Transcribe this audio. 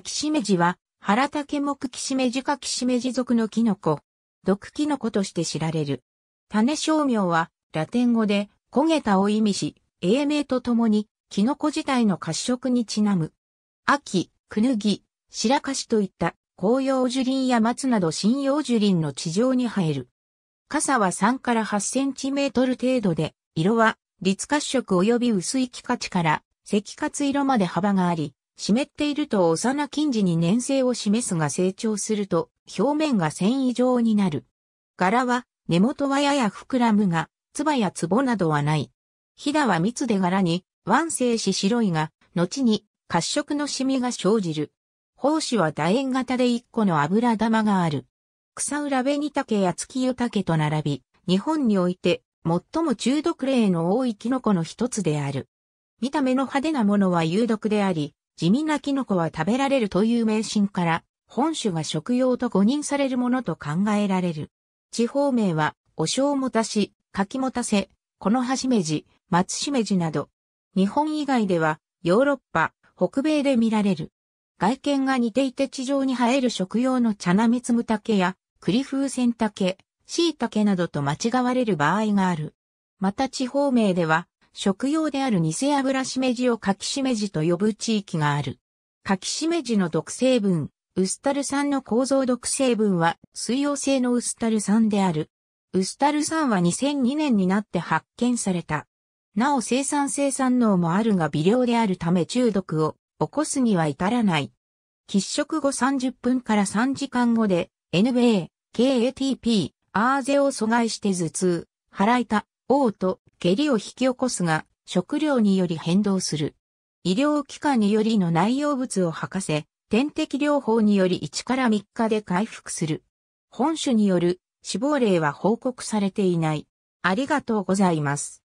柿しめじは、原竹木キシメジカキシメジ属のキノコ。毒キノコとして知られる。種商名は、ラテン語で、焦げたを意味し、英名とともに、キノコ自体の褐色にちなむ。秋、クヌギ、白樫といった紅葉樹林や松など針葉樹林の地上に生える。傘は3から8センチメートル程度で、色は、立褐色及び薄い木化地から、赤褐色まで幅があり、湿っていると幼菌時に粘性を示すが成長すると表面が繊維状になる。柄は根元はやや膨らむが、唾や壺などはない。ひだは蜜で柄に、腕性し白いが、後に褐色のシミが生じる。胞子は楕円型で一個の油玉がある。草浦紅竹や月夜竹と並び、日本において最も中毒例の多いキノコの一つである。見た目の派手なものは有毒であり、地味なキノコは食べられるという迷信から、本種が食用と誤認されるものと考えられる。地方名は、お正もたし、柿もたせ、このはしめじ、松しめじなど。日本以外では、ヨーロッパ、北米で見られる。外見が似ていて地上に生える食用の茶なみつむ竹や、栗風船竹、椎茸などと間違われる場合がある。また地方名では、食用である偽油しめじを柿しめじと呼ぶ地域がある。柿しめじの毒成分、ウスタル酸の構造毒成分は水溶性のウスタル酸である。ウスタル酸は2002年になって発見された。なお生産生産能もあるが微量であるため中毒を起こすには至らない。喫食後30分から3時間後で NBA、KATP、アーゼを阻害して頭痛、腹痛、嘔吐、下痢を引き起こすが、食料により変動する。医療機関によりの内容物を吐かせ、点滴療法により1から3日で回復する。本種による死亡例は報告されていない。ありがとうございます。